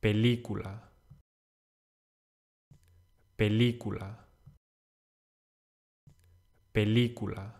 película, película, película.